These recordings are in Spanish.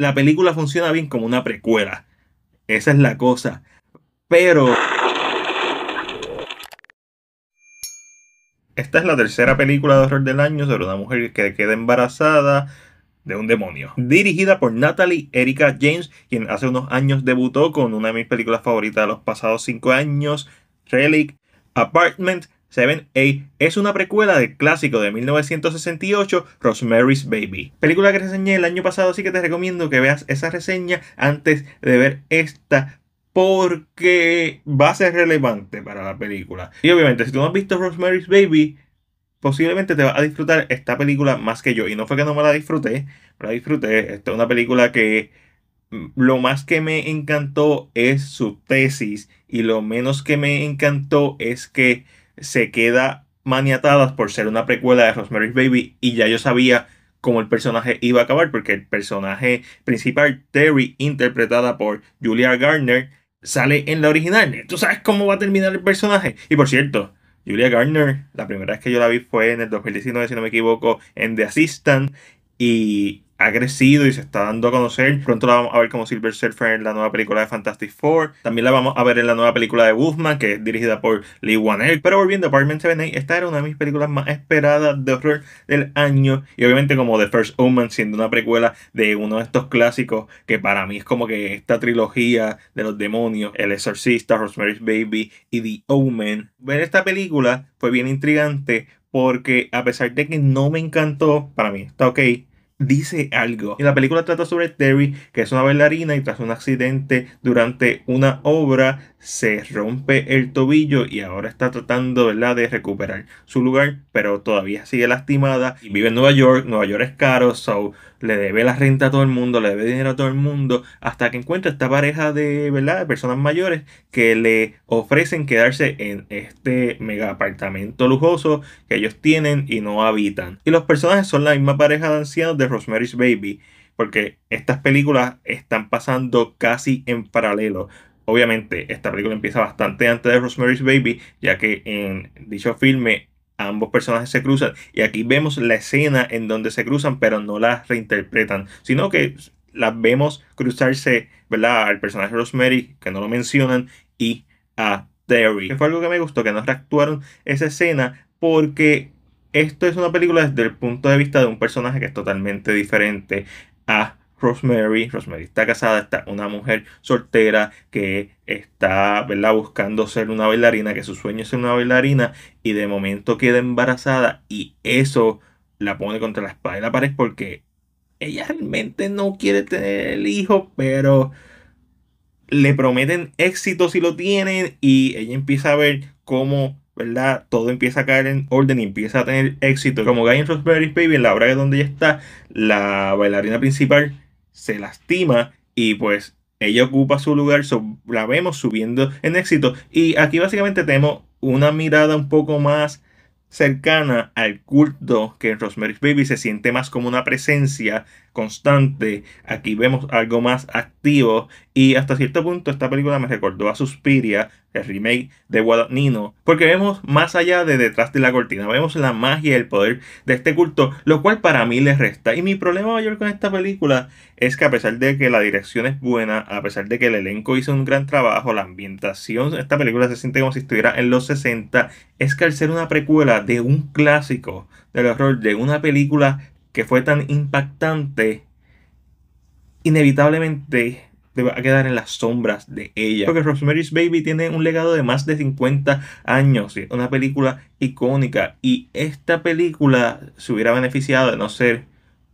la película funciona bien como una precuela. Esa es la cosa. Pero... Esta es la tercera película de horror del año sobre una mujer que queda embarazada de un demonio. Dirigida por Natalie Erika James, quien hace unos años debutó con una de mis películas favoritas de los pasados cinco años, Relic Apartment, seven a es una precuela del clásico de 1968 Rosemary's Baby. Película que reseñé el año pasado, así que te recomiendo que veas esa reseña antes de ver esta porque va a ser relevante para la película. Y obviamente, si tú no has visto Rosemary's Baby, posiblemente te vas a disfrutar esta película más que yo. Y no fue que no me la disfruté, me la disfruté. Esta es una película que mm, lo más que me encantó es su tesis y lo menos que me encantó es que se queda maniatadas por ser una precuela de Rosemary's Baby y ya yo sabía cómo el personaje iba a acabar porque el personaje principal, Terry, interpretada por Julia Garner, sale en la original. ¿Tú sabes cómo va a terminar el personaje? Y por cierto, Julia Garner, la primera vez que yo la vi fue en el 2019, si no me equivoco, en The Assistant y ha crecido y se está dando a conocer. Pronto la vamos a ver como Silver Surfer en la nueva película de Fantastic Four. También la vamos a ver en la nueva película de Guzman. que es dirigida por Lee Wanell. Pero volviendo a Apartment 78, esta era una de mis películas más esperadas de horror del año. Y obviamente como The First Omen, siendo una precuela de uno de estos clásicos que para mí es como que esta trilogía de los demonios, El Exorcista, Rosemary's Baby y The Omen. Ver esta película fue bien intrigante porque a pesar de que no me encantó, para mí está ok, dice algo. En la película trata sobre Terry, que es una bailarina y tras un accidente durante una obra se rompe el tobillo y ahora está tratando de recuperar su lugar, pero todavía sigue lastimada y vive en Nueva York. Nueva York es caro, so le debe la renta a todo el mundo, le debe dinero a todo el mundo, hasta que encuentra esta pareja de, ¿verdad? de personas mayores que le ofrecen quedarse en este mega apartamento lujoso que ellos tienen y no habitan. Y los personajes son la misma pareja de ancianos de Rosemary's Baby porque estas películas están pasando casi en paralelo. Obviamente, esta película empieza bastante antes de Rosemary's Baby, ya que en dicho filme ambos personajes se cruzan y aquí vemos la escena en donde se cruzan, pero no las reinterpretan, sino que las vemos cruzarse, ¿verdad? Al personaje Rosemary, que no lo mencionan, y a Terry. fue algo que me gustó, que no reactuaron esa escena porque esto es una película desde el punto de vista de un personaje que es totalmente diferente a Rosemary. Rosemary está casada, está una mujer soltera que está ¿verdad? buscando ser una bailarina, que su sueño es ser una bailarina y de momento queda embarazada y eso la pone contra la espada de la pared porque ella realmente no quiere tener el hijo, pero le prometen éxito si lo tienen y ella empieza a ver cómo ¿verdad? Todo empieza a caer en orden y empieza a tener éxito. Como Guy en Rosemary's Baby, en la obra donde ella está, la bailarina principal se lastima y pues ella ocupa su lugar, la vemos subiendo en éxito. Y aquí básicamente tenemos una mirada un poco más cercana al culto que en Rosemary's Baby se siente más como una presencia constante. Aquí vemos algo más activo. Y hasta cierto punto esta película me recordó a Suspiria, el remake de Guadagnino. Porque vemos más allá de detrás de la cortina. Vemos la magia y el poder de este culto. Lo cual para mí le resta. Y mi problema mayor con esta película es que a pesar de que la dirección es buena, a pesar de que el elenco hizo un gran trabajo, la ambientación, esta película se siente como si estuviera en los 60. Es que al ser una precuela de un clásico del horror, de una película que fue tan impactante, inevitablemente te va a quedar en las sombras de ella. Porque Rosemary's Baby tiene un legado de más de 50 años, una película icónica. Y esta película se hubiera beneficiado de no ser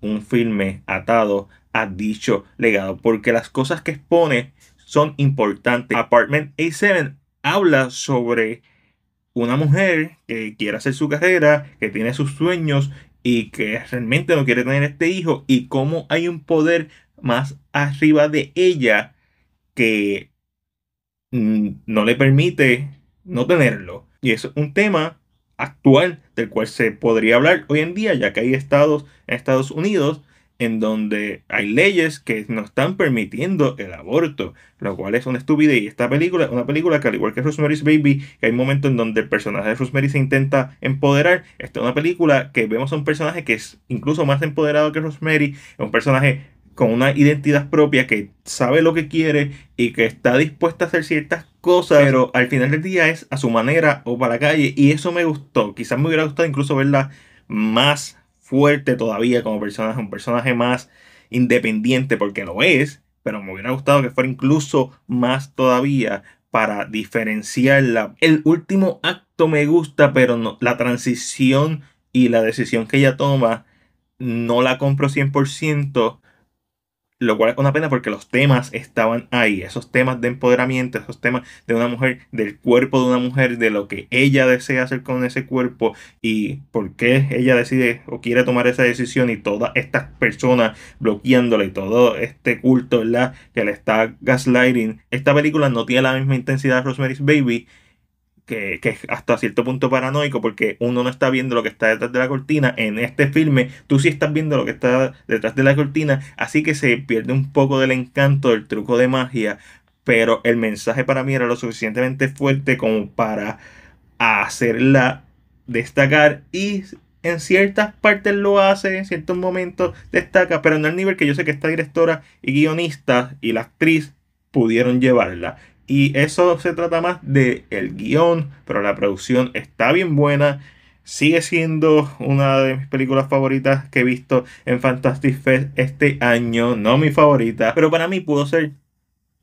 un filme atado a dicho legado, porque las cosas que expone son importantes. Apartment A7 habla sobre una mujer que quiere hacer su carrera, que tiene sus sueños y que realmente no quiere tener este hijo y cómo hay un poder más arriba de ella que mm, no le permite no tenerlo. Y es un tema actual del cual se podría hablar hoy en día, ya que hay estados en Estados Unidos en donde hay leyes que no están permitiendo el aborto, lo cual es una estupidez. Y esta película, es una película que al igual que Rosemary's Baby, que hay momento en donde el personaje de Rosemary se intenta empoderar, esta es una película que vemos a un personaje que es incluso más empoderado que Rosemary, es un personaje con una identidad propia que sabe lo que quiere y que está dispuesta a hacer ciertas cosas, pero al final del día es a su manera o para la calle y eso me gustó. Quizás me hubiera gustado incluso verla más fuerte todavía como personaje, un personaje más independiente porque lo es, pero me hubiera gustado que fuera incluso más todavía para diferenciarla. El último acto me gusta, pero la transición y la decisión que ella toma no la compro 100%, lo cual es una pena porque los temas estaban ahí, esos temas de empoderamiento, esos temas de una mujer, del cuerpo de una mujer, de lo que ella desea hacer con ese cuerpo y por qué ella decide o quiere tomar esa decisión y todas estas personas bloqueándola y todo este culto que le está gaslighting. Esta película no tiene la misma intensidad de Rosemary's Baby, que, es hasta cierto punto paranoico porque uno no está viendo lo que está detrás de la cortina. En este filme tú sí estás viendo lo que está detrás de la cortina, así que se pierde un poco del encanto del truco de magia, pero el mensaje para mí era lo suficientemente fuerte como para hacerla destacar y en ciertas partes lo hace, en ciertos momentos destaca, pero no al nivel que yo sé que esta directora y guionista y la actriz pudieron llevarla. Y eso se trata más de guión, pero la producción está bien buena. Sigue siendo una de mis películas favoritas que he visto en Fantastic Fest este año. No mi favorita, pero para mí pudo ser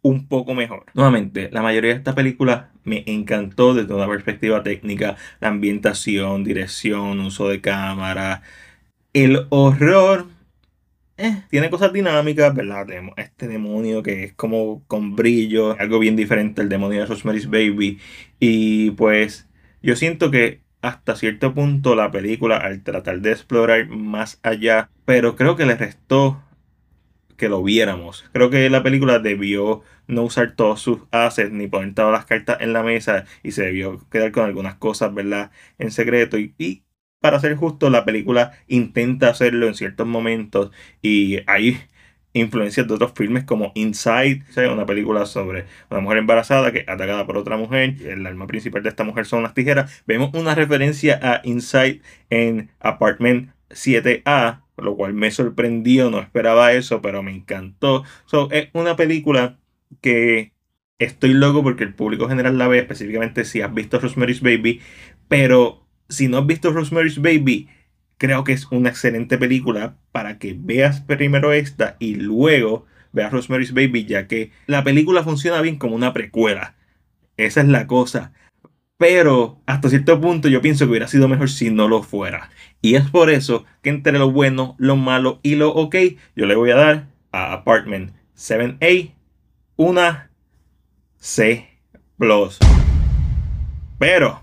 un poco mejor. Nuevamente, la mayoría de estas películas me encantó desde una perspectiva técnica, la ambientación, dirección, uso de cámara. El horror eh. Tiene cosas dinámicas, ¿verdad? Tenemos este demonio que es como con brillo, algo bien diferente al demonio de Rosemary's Baby. Y pues yo siento que hasta cierto punto la película, al tratar de explorar más allá, pero creo que le restó que lo viéramos. Creo que la película debió no usar todos sus assets ni poner todas las cartas en la mesa y se debió quedar con algunas cosas, ¿verdad? En secreto y, y para ser justo, la película intenta hacerlo en ciertos momentos y hay influencias de otros filmes como Inside, una película sobre una mujer embarazada que es atacada por otra mujer, el alma principal de esta mujer son las tijeras. Vemos una referencia a Inside en Apartment 7A, lo cual me sorprendió, no esperaba eso, pero me encantó. es una película que estoy loco porque el público general la ve, específicamente si has visto Rosemary's Baby, pero si no has visto Rosemary's Baby, creo que es una excelente película para que veas primero esta y luego veas Rosemary's Baby, ya que la película funciona bien como una precuela. Esa es la cosa. Pero hasta cierto punto yo pienso que hubiera sido mejor si no lo fuera. Y es por eso que entre lo bueno, lo malo y lo ok, yo le voy a dar a Apartment 7A una C. Pero